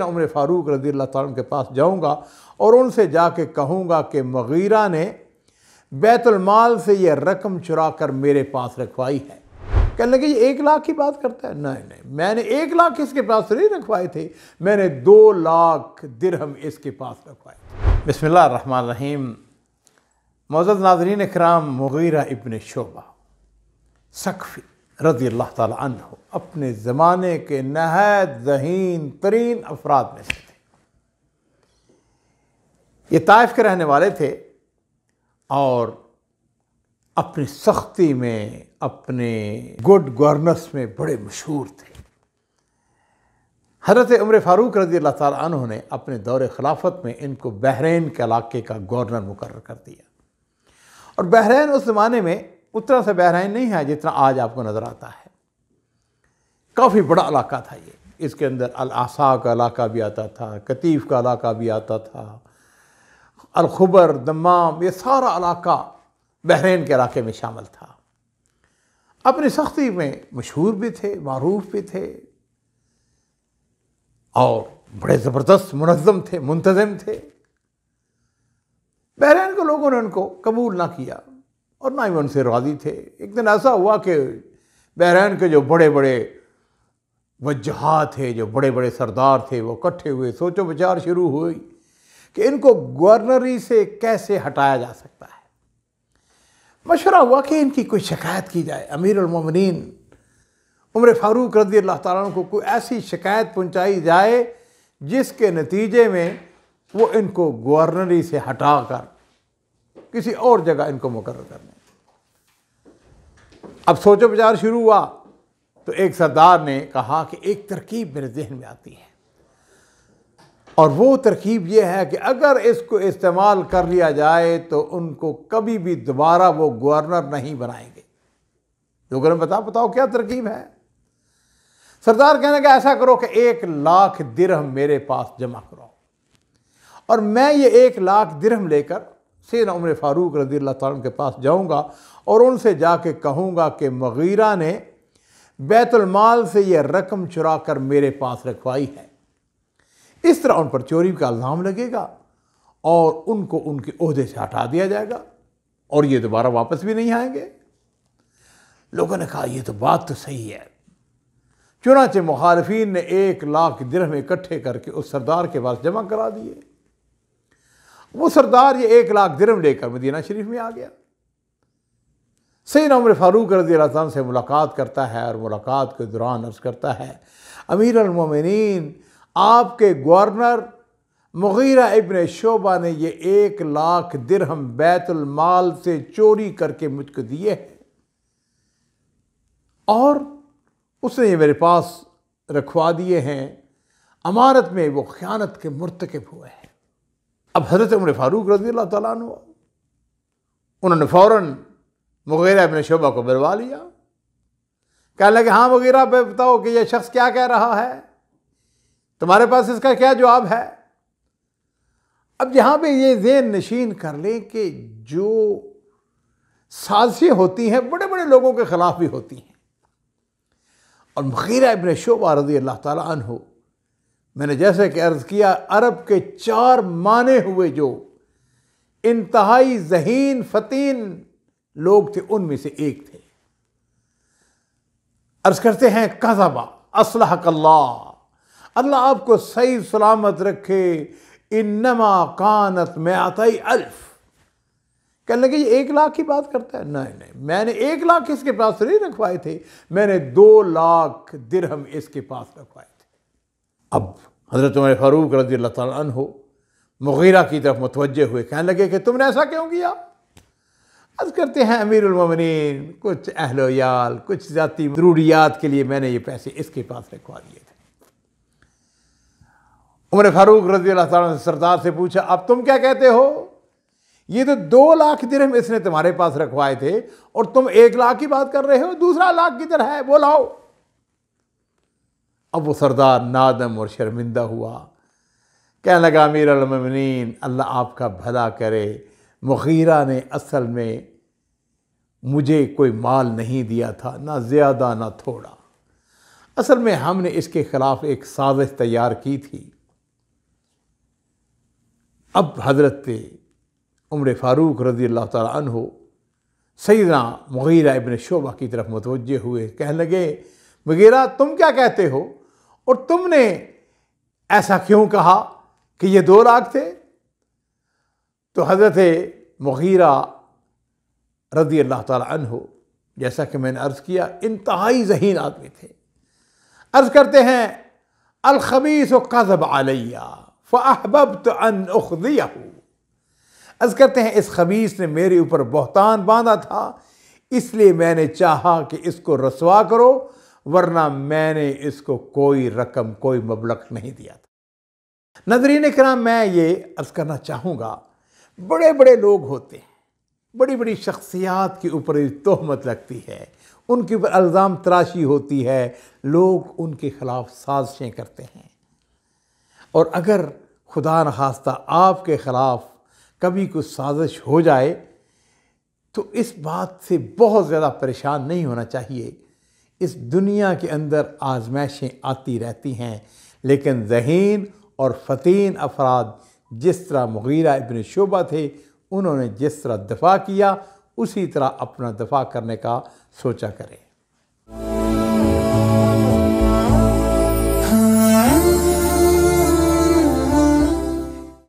عمر فاروق رضی اللہ تعالیٰ کے پاس جاؤں گا اور ان سے جا کے کہوں گا کہ مغیرہ نے بیت المال سے یہ رقم چرا کر میرے پاس رکھوائی ہے کہنے لگے یہ ایک لاکھ کی بات کرتا ہے نہیں نہیں میں نے ایک لاکھ اس کے پاس نہیں رکھوائے تھے میں نے دو لاکھ درہم اس کے پاس رکھوائے بسم اللہ الرحمن الرحیم معزز ناظرین اکرام مغیرہ ابن شعبہ رضی اللہ تعالیٰ عنہ اپنے زمانے کے نہایت ذہین ترین افراد میں سے تھے یہ طائف کے رہنے والے تھے اور اپنی سختی میں اپنے گڈ گورنس میں بڑے مشہور تھے حضرت عمر فاروق رضی اللہ تعالیٰ عنہ نے اپنے دور خلافت میں ان کو بحرین کے علاقے کا گورنر مقرر کر دیا اور بحرین اس زمانے میں اتنا سے بحرائن نہیں ہے جتنا آج آپ کو نظر آتا ہے کافی بڑا علاقہ تھا یہ اس کے اندر الاسا کا علاقہ بھی آتا تھا کتیف کا علاقہ بھی آتا تھا الخبر دمام یہ سارا علاقہ بحرین کے علاقے میں شامل تھا اپنی سختی میں مشہور بھی تھے معروف بھی تھے اور بڑے زبردست منظم تھے منتظم تھے بحرین کے لوگوں نے ان کو قبول نہ کیا اور نہ ہی ان سے راضی تھے ایک دن ایسا ہوا کہ بحرین کے جو بڑے بڑے وجہات تھے جو بڑے بڑے سردار تھے وہ کٹھے ہوئے سوچو بچار شروع ہوئی کہ ان کو گورنری سے کیسے ہٹایا جا سکتا ہے مشورہ ہوا کہ ان کی کوئی شکایت کی جائے امیر المومنین عمر فاروق رضی اللہ تعالیٰ کو کوئی ایسی شکایت پہنچائی جائے جس کے نتیجے میں وہ ان کو گورنری سے ہٹا کر کسی اور جگہ ان کو مقرر کرنے اب سوچو بچار شروع ہوا تو ایک سردار نے کہا کہ ایک ترکیب میرے ذہن میں آتی ہے اور وہ ترکیب یہ ہے کہ اگر اس کو استعمال کر لیا جائے تو ان کو کبھی بھی دوبارہ وہ گورنر نہیں بنائیں گے لوگوں نے بتا بتاؤ کیا ترکیب ہے سردار کہنے کہ ایسا کرو کہ ایک لاکھ درہم میرے پاس جمع کرو اور میں یہ ایک لاکھ درہم لے کر سین عمر فاروق رضی اللہ تعالیٰ کے پاس جاؤں گا اور ان سے جا کے کہوں گا کہ مغیرہ نے بیت المال سے یہ رقم چرا کر میرے پاس رکھوائی ہے اس طرح ان پر چوری کا الزام لگے گا اور ان کو ان کے عہدے سے ہٹا دیا جائے گا اور یہ دوبارہ واپس بھی نہیں آئیں گے لوگوں نے کہا یہ تو بات تو صحیح ہے چنانچہ مخالفین نے ایک لاکھ درہ میں اکٹھے کر کے اس سردار کے پاس جمع کرا دیے وہ سردار یہ ایک لاکھ درم لے کر مدینہ شریف میں آ گیا سید عمر فاروق رضی اللہ عنہ سے ملاقات کرتا ہے اور ملاقات کے دوران عرض کرتا ہے امیر المومنین آپ کے گورنر مغیرہ ابن شعبہ نے یہ ایک لاکھ درہم بیت المال سے چوری کر کے مجھ کو دیے ہیں اور اس نے یہ میرے پاس رکھوا دیے ہیں امارت میں وہ خیانت کے مرتکب ہوئے ہیں اب حضرت عمر فاروق رضی اللہ تعالیٰ عنہ انہوں نے فوراً مغیرہ ابن شعبہ کو بروا لیا کہ ہاں مغیرہ بتاؤ کہ یہ شخص کیا کہہ رہا ہے تمہارے پاس اس کا کیا جواب ہے اب جہاں پہ یہ ذہن نشین کر لیں کہ جو سازی ہوتی ہیں بڑے بڑے لوگوں کے خلاف بھی ہوتی ہیں اور مغیرہ ابن شعبہ رضی اللہ تعالیٰ عنہ میں نے جیسے کہ ارض کیا عرب کے چار مانے ہوئے جو انتہائی ذہین فتین لوگ تھے ان میں سے ایک تھے ارض کرتے ہیں قذبہ اسلح اللہ اللہ آپ کو صحیح سلامت رکھے انما کانت میں آتا الف کہنے لگے یہ ایک لاکھ کی بات کرتا ہے نہیں نہیں میں نے ایک لاکھ اس کے پاس نہیں رکھوائے تھے میں نے دو لاکھ درہم اس کے پاس رکھوائے اب حضرت عمر فاروق رضی اللہ تعالیٰ عنہ مغیرہ کی طرف متوجہ ہوئے کہنے لگے کہ تم نے ایسا کیوں کیا کرتے ہیں امیر المومنین کچھ اہل ویال کچھ ذاتی ضروریات کے لیے میں نے یہ پیسے اس کے پاس رکھوا دیے تھے عمر فاروق رضی اللہ تعالیٰ سردار سے پوچھا اب تم کیا کہتے ہو یہ تو دو لاکھ درہم اس نے تمہارے پاس رکھوائے تھے اور تم ایک لاکھ کی بات کر رہے ہو دوسرا لاکھ کدھر ہے وہ لاؤ ابو سردار نادم اور شرمندہ ہوا کہ لگا امیر المین اللہ آپ کا بھلا کرے مغیرہ نے اصل میں مجھے کوئی مال نہیں دیا تھا نہ زیادہ نہ تھوڑا اصل میں ہم نے اس کے خلاف ایک سازش تیار کی تھی اب حضرت عمر فاروق رضی اللہ تعالیٰ عنہ سیدنا مغیرہ ابن شعبہ کی طرف متوجہ ہوئے کہنے لگے مغیرہ تم کیا کہتے ہو اور تم نے ایسا کیوں کہا کہ یہ دو لاکھ تھے تو حضرت مغیرہ رضی اللہ تعالی عنہ جیسا کہ میں نے عرض کیا انتہائی ذہین آدمی تھے عرض کرتے ہیں الخبیث و قذب علیہ فَأَحْبَبْتُ احب تو ان عرض کرتے ہیں اس خبیص نے میرے اوپر بہتان باندھا تھا اس لیے میں نے چاہا کہ اس کو رسوا کرو ورنہ میں نے اس کو کوئی رقم کوئی مبلغ نہیں دیا تھا نظرین کرام میں یہ عرض کرنا چاہوں گا بڑے بڑے لوگ ہوتے ہیں بڑی بڑی شخصیات کے اوپر تہمت لگتی ہے ان کے اوپر الزام تراشی ہوتی ہے لوگ ان کے خلاف سازشیں کرتے ہیں اور اگر خدا نخواستہ آپ کے خلاف کبھی کچھ سازش ہو جائے تو اس بات سے بہت زیادہ پریشان نہیں ہونا چاہیے اس دنیا کے اندر آزمائشیں آتی رہتی ہیں لیکن ذہین اور فتین افراد جس طرح مغیرہ ابن شعبہ تھے انہوں نے جس طرح دفاع کیا اسی طرح اپنا دفاع کرنے کا سوچا کریں